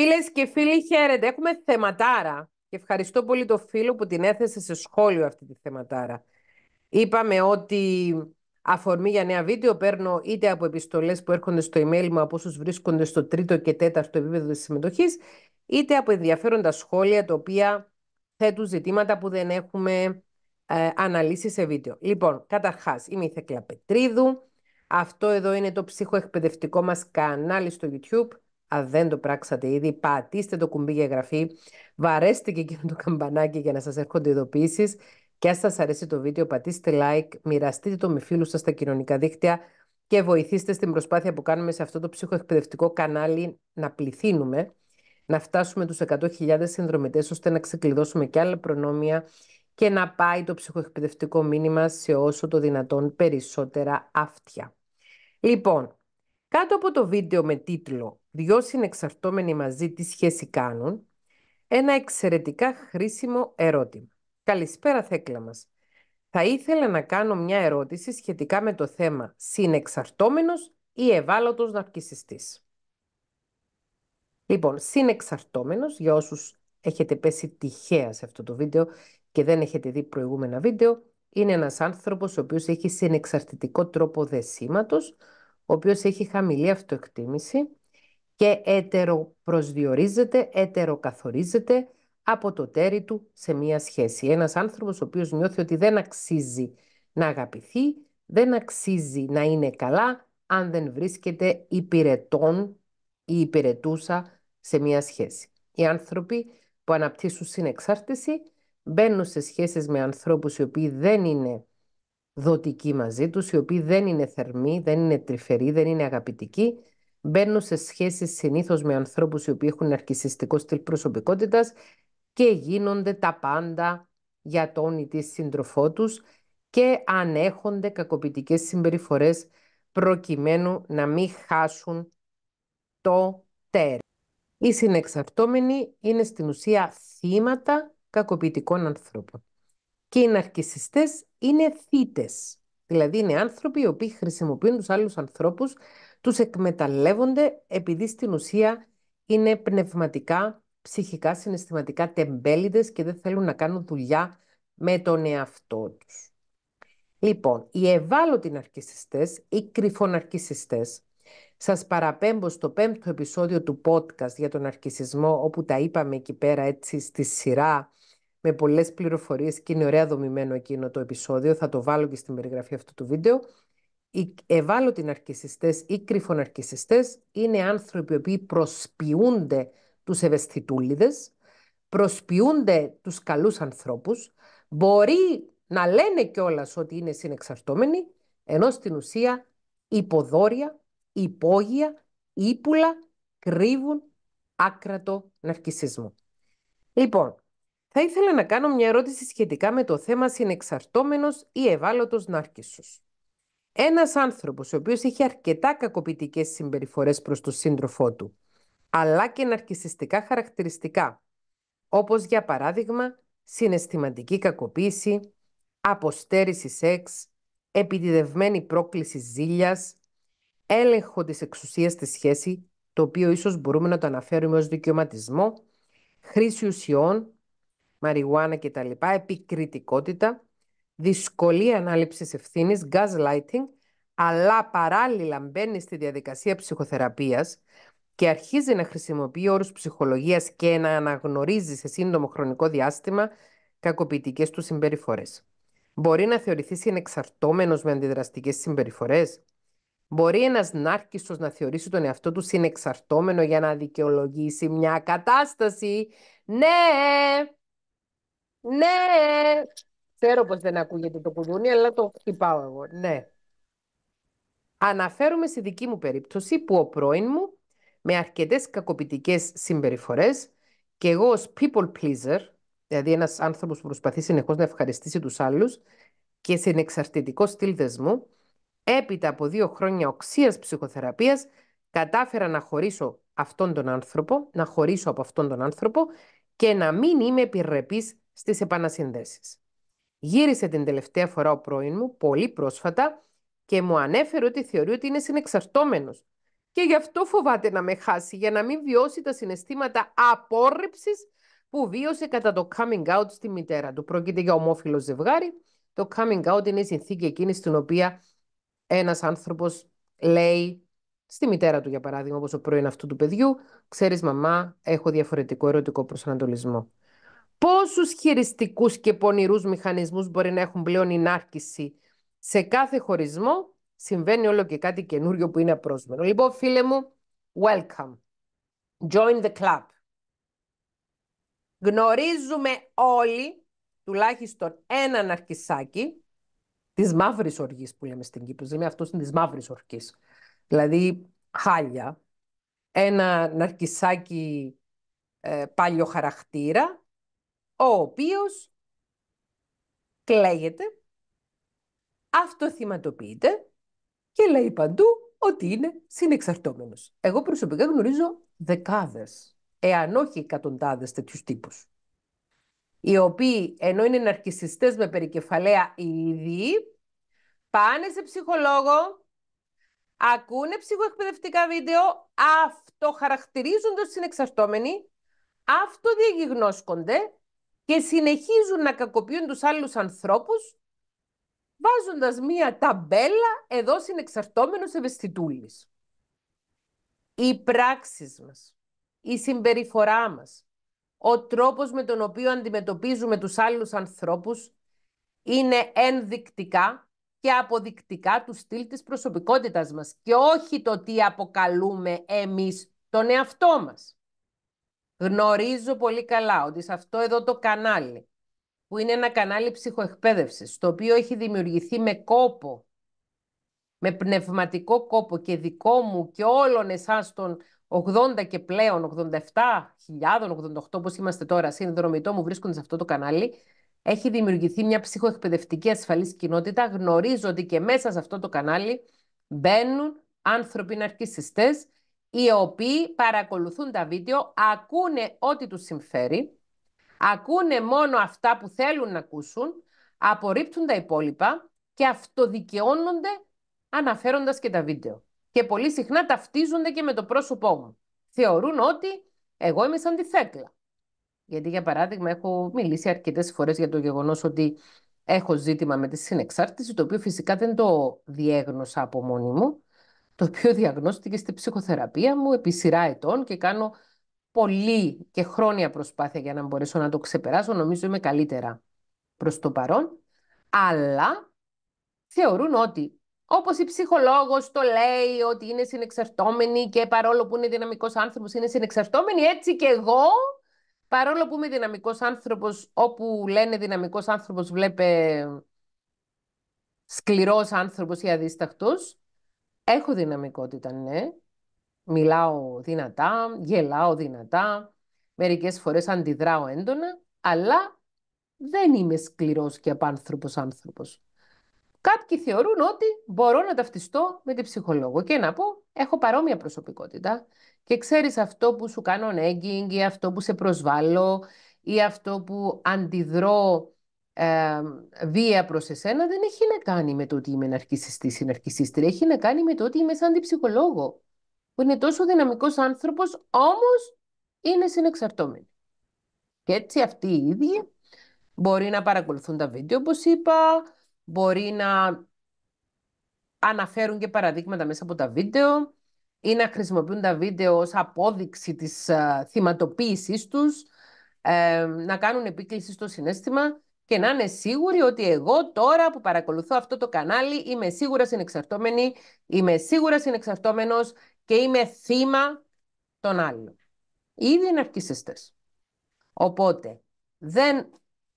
Φίλες και φίλοι, χαίρετε. Έχουμε θεματάρα. Και ευχαριστώ πολύ το φίλο που την έθεσε σε σχόλιο αυτή τη θεματάρα. Είπαμε ότι αφορμή για νέα βίντεο παίρνω είτε από επιστολές που έρχονται στο email μου από όσους βρίσκονται στο τρίτο και τέταρτο επίπεδο της συμμετοχής, είτε από ενδιαφέροντα σχόλια τα οποία θέτουν ζητήματα που δεν έχουμε ε, αναλύσει σε βίντεο. Λοιπόν, καταρχάς, είμαι η Θεκλία Πετρίδου. Αυτό εδώ είναι το ψυχοεκπαιδευτικό μας κανάλι στο YouTube αν δεν το πράξατε ήδη, πατήστε το κουμπί για εγγραφή, βαρέστε και εκείνο το καμπανάκι για να σας έρχονται ειδοποιήσεις και αν σας αρέσει το βίντεο πατήστε like, μοιραστείτε το με φίλους σας στα κοινωνικά δίκτυα και βοηθήστε στην προσπάθεια που κάνουμε σε αυτό το ψυχοεκπαιδευτικό κανάλι να πληθύνουμε, να φτάσουμε τους 100.000 συνδρομητές ώστε να ξεκλειδώσουμε και άλλα προνόμια και να πάει το ψυχοεκπαιδευτικό μήνυμα σε όσο το δυνατόν περισσότερα αυτιά. Λοιπόν, κάτω από το βίντεο με τίτλο «Δυο συνεξαρτώμενοι μαζί τι σχέση κάνουν» ένα εξαιρετικά χρήσιμο ερώτημα. Καλησπέρα Θέκλα μας. Θα ήθελα να κάνω μια ερώτηση σχετικά με το θέμα «Συνεξαρτώμενος ή ευάλωτος ναρκισιστής». Λοιπόν, συνεξαρτώμενος, για όσους έχετε πέσει τυχαία σε αυτό το βίντεο και δεν έχετε δει προηγούμενα βίντεο, είναι ένας άνθρωπος ο οποίος έχει συνεξαρτητικό τρόπο δεσίματος, ο οποίος έχει χαμηλή αυτοεκτίμηση και έτερο ετεροκαθορίζεται από το τέρι του σε μία σχέση. Ένας άνθρωπος ο οποίος νιώθει ότι δεν αξίζει να αγαπηθεί, δεν αξίζει να είναι καλά αν δεν βρίσκεται υπηρετών ή υπηρετούσα σε μία σχέση. Οι άνθρωποι που αναπτύσσουν συνεξάρτηση μπαίνουν σε σχέσεις με ανθρώπους οι οποίοι δεν είναι δοτικοί μαζί τους, οι οποίοι δεν είναι θερμοί, δεν είναι τρυφεροί, δεν είναι αγαπητικοί. Μπαίνουν σε σχέσεις συνήθως με ανθρώπους οι οποίοι έχουν αρκισιστικό στυλ προσωπικότητας και γίνονται τα πάντα για τον ή τη σύντροφό τους και ανέχονται κακοποιητικές συμπεριφορές προκειμένου να μην χάσουν το τέρμα. Οι συνεξαρτόμενοι είναι στην ουσία θύματα κακοποιητικών ανθρώπων. Και οι ναρκισιστές είναι θύτες, δηλαδή είναι άνθρωποι οι οποίοι χρησιμοποιούν τους άλλους ανθρώπους, τους εκμεταλλεύονται επειδή στην ουσία είναι πνευματικά, ψυχικά, συναισθηματικά τεμπέλιδες και δεν θέλουν να κάνουν δουλειά με τον εαυτό τους. Λοιπόν, οι ευάλωτοι ναρκισιστές, οι κρυφοναρκισιστές, σας παραπέμπω στο πέμπτο επεισόδιο του podcast για τον αρκισισμό, όπου τα είπαμε εκεί πέρα έτσι στη σειρά με πολλές πληροφορίες και είναι ωραία δομημένο εκείνο το επεισόδιο, θα το βάλω και στην περιγραφή αυτού του βίντεο. Οι ευάλωτοι ναρκιστέ ή κρυφοναρκιστέ είναι άνθρωποι οποίοι προσποιούνται τους ευαισθητούλιδες, προσποιούνται τους καλούς ανθρώπους, μπορεί να λένε κιόλας ότι είναι συνεξαρτώμενοι, ενώ στην ουσία υποδόρια, υπόγεια, ύπουλα κρύβουν άκρατο ναρκισισμό. Λοιπόν, θα ήθελα να κάνω μια ερώτηση σχετικά με το θέμα συνεξαρτώμενος ή ευάλωτος νάρκισσος. Ένας άνθρωπος ο οποίος έχει αρκετά κακοποιητικές συμπεριφορές προς τον σύντροφό του, αλλά και ναρκισιστικά χαρακτηριστικά, όπως για παράδειγμα συναισθηματική κακοποίηση, αποστέρηση σεξ, επιδιδευμένη πρόκληση ζήλιας, έλεγχο της εξουσίας στη σχέση, το οποίο ίσως μπορούμε να το αναφέρουμε ως δικαιωματισμό, χρήση ουσιών, μαριουάνα κτλ. Επικριτικότητα, δυσκολία ανάληψης ευθύνης, gaslighting, αλλά παράλληλα μπαίνει στη διαδικασία ψυχοθεραπείας και αρχίζει να χρησιμοποιεί όρους ψυχολογίας και να αναγνωρίζει σε σύντομο χρονικό διάστημα κακοποιητικές του συμπεριφορές. Μπορεί να θεωρηθεί συνεξαρτώμενος με αντιδραστικές συμπεριφορές. Μπορεί ένας ναρκιστο να θεωρήσει τον εαυτό του συνεξαρτώμενο για να δικαιολογήσει μια κατάσταση. Ναι, ναι. Ξέρω πως δεν ακούγεται το κουδούνι, αλλά το χτυπάω εγώ. Ναι. Αναφέρομαι στη δική μου περίπτωση που ο πρώην μου με αρκετές κακοποιητικές συμπεριφορές και εγώ ως people pleaser, δηλαδή ένας άνθρωπος που προσπαθεί συνεχώς να ευχαριστήσει τους άλλους και σε εξαρτητικό στυλ δεσμού, έπειτα από δύο χρόνια οξίας ψυχοθεραπείας κατάφερα να χωρίσω αυτόν τον άνθρωπο, να χωρίσω από αυτόν τον άνθρωπο και να μην είμαι επιρρεπής Στις επανασυνδέσεις. Γύρισε την τελευταία φορά ο πρώην μου, πολύ πρόσφατα, και μου ανέφερε ότι θεωρεί ότι είναι συνεξαρτώμενος. και γι' αυτό φοβάται να με χάσει, για να μην βιώσει τα συναισθήματα απόρριψης που βίωσε κατά το coming out στη μητέρα του. Πρόκειται για ομόφυλο ζευγάρι. Το coming out είναι η συνθήκη εκείνη στην οποία ένας άνθρωπος λέει στη μητέρα του, για παράδειγμα, όπως ο πρώην αυτού του παιδιού, «Ξέρεις μαμά, έχω διαφορετικό ερωτικό προσανατολισμό» πόσους χειριστικούς και πονηρούς μηχανισμούς μπορεί να έχουν πλέον η νάρκηση σε κάθε χωρισμό, συμβαίνει όλο και κάτι καινούριο που είναι απρόσμενο. Λοιπόν, φίλε μου, welcome. Join the club. Γνωρίζουμε όλοι, τουλάχιστον ένα ναρκισάκι της μαύρης οργής που λέμε στην Κύπρο, δηλαδή αυτός είναι της μαύρης οργής. Δηλαδή, χάλια, ένα ναρκισάκι ε, παλιό χαρακτήρα, ο οποίος κλαίγεται, αυτοθυματοποιείται και λέει παντού ότι είναι συνεξαρτώμενος. Εγώ προσωπικά γνωρίζω δεκάδες, εάν όχι εκατοντάδες τέτοιους τύπους, οι οποίοι ενώ είναι ναρκισιστές με περικεφαλαία ήδη, πάνε σε ψυχολόγο, ακούνε ψυχοεκπαιδευτικά βίντεο, αυτοχαρακτηρίζονται ως συνεξαρτόμενοι, αυτοδιαγιγνώσκονται και συνεχίζουν να κακοποιούν τους άλλους ανθρώπους βάζοντας μία ταμπέλα εδώ συνεξαρτώμενος ευαισθητούλης. Οι πράξεις μας, η συμπεριφορά μας, ο τρόπος με τον οποίο αντιμετωπίζουμε τους άλλους ανθρώπους είναι ενδεικτικά και αποδεικτικά του στυλ της προσωπικότητας μας και όχι το τι αποκαλούμε εμείς τον εαυτό μας γνωρίζω πολύ καλά ότι σε αυτό εδώ το κανάλι, που είναι ένα κανάλι ψυχοεκπαίδευσης, το οποίο έχει δημιουργηθεί με κόπο, με πνευματικό κόπο και δικό μου και όλων εσάς των 80 και πλέον, 87.000, 88 όπως είμαστε τώρα, συνδρομητό μου βρίσκονται σε αυτό το κανάλι, έχει δημιουργηθεί μια ψυχοεκπαιδευτική ασφαλής κοινότητα. Γνωρίζω ότι και μέσα σε αυτό το κανάλι μπαίνουν άνθρωποι ναρκισιστές οι οποίοι παρακολουθούν τα βίντεο, ακούνε ό,τι τους συμφέρει, ακούνε μόνο αυτά που θέλουν να ακούσουν, απορρίπτουν τα υπόλοιπα και αυτοδικαιώνονται αναφέροντας και τα βίντεο. Και πολύ συχνά ταυτίζονται και με το πρόσωπό μου. Θεωρούν ότι εγώ είμαι σαν τη Θέκλα. Γιατί, για παράδειγμα, έχω μιλήσει αρκετές φορές για το γεγονός ότι έχω ζήτημα με τη συνεξάρτηση, το οποίο φυσικά δεν το διέγνωσα από μόνη μου, το οποίο διαγνώστηκε στη ψυχοθεραπεία μου επί σειρά ετών και κάνω πολύ και χρόνια προσπάθεια για να μπορέσω να το ξεπεράσω. Νομίζω είμαι καλύτερα προς το παρόν. Αλλά θεωρούν ότι όπως η ψυχολόγος το λέει ότι είναι συνεξαρτώμενη και παρόλο που είναι δυναμικός άνθρωπος είναι συνεξαρτώμενη, έτσι και εγώ παρόλο που είμαι δυναμικός άνθρωπος όπου λένε δυναμικός άνθρωπος βλέπε σκληρός άνθρωπος ή αδίστακτος, Έχω δυναμικότητα, ναι. Μιλάω δυνατά, γελάω δυνατά, μερικές φορές αντιδράω έντονα, αλλά δεν είμαι σκληρός και απάνθρωπος άνθρωπος. Κάποιοι θεωρούν ότι μπορώ να ταυτιστώ με την ψυχολόγο και να πω έχω παρόμοια προσωπικότητα και ξέρεις αυτό που σου κάνω νέγκινγκ ή αυτό που σε προσβάλλω ή αυτό που αντιδρώ ε, βία προς εσένα δεν έχει να κάνει με το ότι είμαι ναρκισιστής ή ναρκισίστρια, έχει να κάνει με το ότι είμαι σαν αντιψυχολόγο, που είναι τόσο δυναμικός άνθρωπος, όμως είναι συνεξαρτώμενη. Και έτσι αυτοί οι ίδιοι μπορεί να παρακολουθούν τα βίντεο, όπως είπα, μπορεί να αναφέρουν και παραδείγματα μέσα από τα βίντεο ή να χρησιμοποιούν τα βίντεο ως απόδειξη της ε, θυματοποίησής τους, ε, να κάνουν επίκληση στο συνέστημα και να είναι σίγουροι ότι εγώ τώρα που παρακολουθώ αυτό το κανάλι είμαι σίγουρα συνεξαρτώμενη, είμαι σίγουρα συνεξαρτώμενος και είμαι θύμα των άλλων. Ήδη είναι αρκισιστές. Οπότε δεν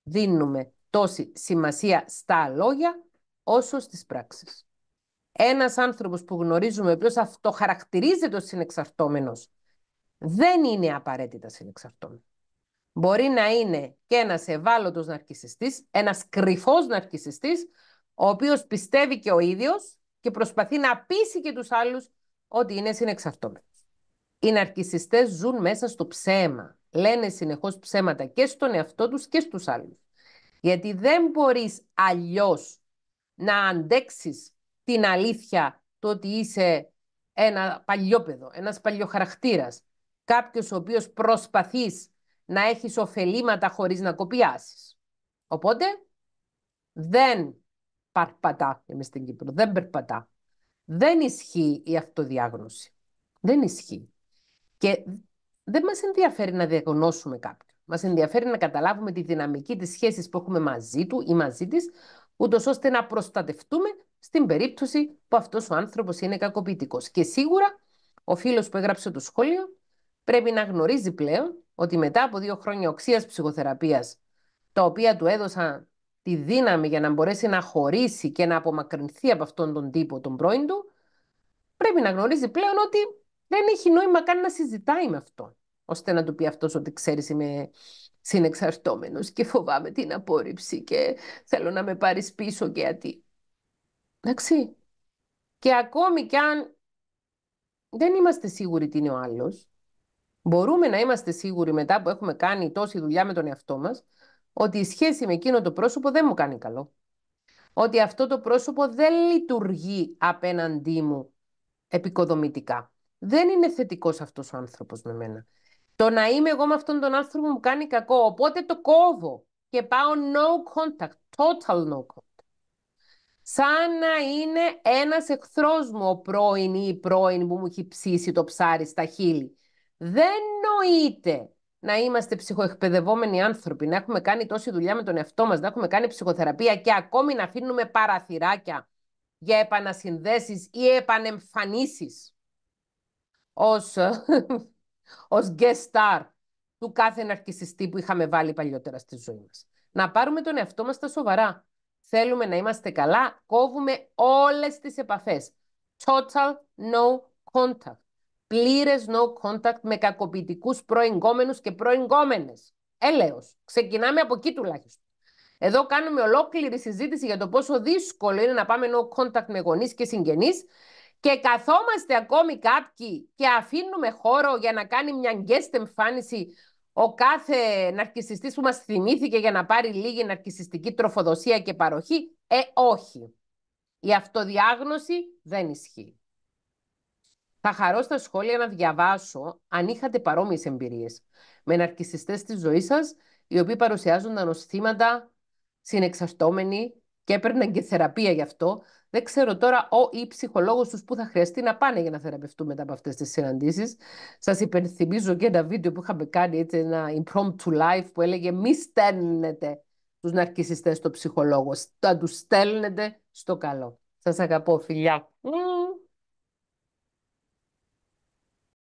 δίνουμε τόση σημασία στα λόγια όσο στις πράξεις. Ένας άνθρωπος που γνωρίζουμε οποίος αυτοχαρακτηρίζεται ως συνεξαρτώμενος δεν είναι απαραίτητα συνεξαρτώμενος. Μπορεί να είναι και ένας ευάλωτος ναρκισιστής, ένας κρυφός ναρκισιστής, ο οποίος πιστεύει και ο ίδιος και προσπαθεί να πείσει και τους άλλους ότι είναι συνεξαρτώμενος. Οι ναρκιστέ ζουν μέσα στο ψέμα. Λένε συνεχώς ψέματα και στον εαυτό τους και στους άλλους. Γιατί δεν μπορείς αλλιώς να αντέξεις την αλήθεια το ότι είσαι ένα παλιόπαιδο, ένας παλιοχαρακτήρας, κάποιος ο οποίος προσπαθείς να έχεις ωφελήματα χωρίς να κοπιάσεις. Οπότε δεν παρπατά, στην Κύπρο, δεν περπατά. Δεν ισχύει η αυτοδιάγνωση. Δεν ισχύει. Και δεν μας ενδιαφέρει να διαγνώσουμε κάποιον. Μας ενδιαφέρει να καταλάβουμε τη δυναμική της σχέσης που έχουμε μαζί του ή μαζί της, ούτως ώστε να προστατευτούμε στην περίπτωση που αυτός ο άνθρωπος είναι κακοποιητικός. Και σίγουρα ο φίλος που έγραψε το σχόλιο πρέπει να γνωρίζει πλέον ότι μετά από δύο χρόνια οξίας ψυχοθεραπείας, τα οποία του έδωσαν τη δύναμη για να μπορέσει να χωρίσει και να απομακρυνθεί από αυτόν τον τύπο τον πρώην του, πρέπει να γνωρίζει πλέον ότι δεν έχει νόημα καν να συζητάει με αυτόν, ώστε να του πει αυτός ότι ξέρεις, είμαι συνεξαρτώμενος και φοβάμαι την απόρριψη και θέλω να με πάρεις πίσω και γιατί. Εντάξει. Και ακόμη κι αν δεν είμαστε σίγουροι τι είναι ο άλλος, μπορούμε να είμαστε σίγουροι μετά που έχουμε κάνει τόση δουλειά με τον εαυτό μας, ότι η σχέση με εκείνο το πρόσωπο δεν μου κάνει καλό. Ότι αυτό το πρόσωπο δεν λειτουργεί απέναντί μου επικοδομητικά. Δεν είναι θετικός αυτός ο άνθρωπος με μένα. Το να είμαι εγώ με αυτόν τον άνθρωπο μου κάνει κακό, οπότε το κόβω και πάω no contact, total no contact. Σαν να είναι ένας εχθρός μου ο πρώην ή η πρώην που μου έχει ψήσει το ψάρι στα χείλη. Δεν νοείται να είμαστε ψυχοεκπαιδευόμενοι άνθρωποι, να έχουμε κάνει τόση δουλειά με τον εαυτό μας, να έχουμε κάνει ψυχοθεραπεία και ακόμη να αφήνουμε παραθυράκια για επανασυνδέσεις ή επανεμφανίσεις ως, ως guest star του κάθε ναρκισιστή που είχαμε βάλει παλιότερα στη ζωή μας. Να πάρουμε τον εαυτό μας τα σοβαρά. Θέλουμε να είμαστε καλά, κόβουμε όλες τις επαφές. Total no contact πλήρες no contact με κακοποιητικούς προηγόμενους και προηγόμενες. Ελέω. Ξεκινάμε από εκεί τουλάχιστον. Εδώ κάνουμε ολόκληρη συζήτηση για το πόσο δύσκολο είναι να πάμε no contact με γονείς και συγγενείς. και καθόμαστε ακόμη κάποιοι και αφήνουμε χώρο για να κάνει μια γκέστ εμφάνιση ο κάθε ναρκισιστής που μας θυμήθηκε για να πάρει λίγη ναρκισιστική τροφοδοσία και παροχή. Ε, όχι. Η αυτοδιάγνωση δεν ισχύει. Θα χαρώ στα σχόλια να διαβάσω αν είχατε παρόμοιες εμπειρίες με ναρκιστέ της ζωής σας, οι οποίοι παρουσιάζονταν ως θύματα, συνεξαρτώμενοι και έπαιρναν και θεραπεία γι' αυτό. Δεν ξέρω τώρα ο ή ψυχολόγος τους που θα χρειαστεί να πάνε για να θεραπευτούν μετά από αυτές τις συναντήσεις. Σας υπενθυμίζω και ένα βίντεο που είχαμε κάνει, έτσι, ένα impromptu live που έλεγε Μη στέλνετε τους ναρκιστέ στο ψυχολόγο. Θα τους στέλνετε στο καλό. Σας αγαπώ, φιλιά.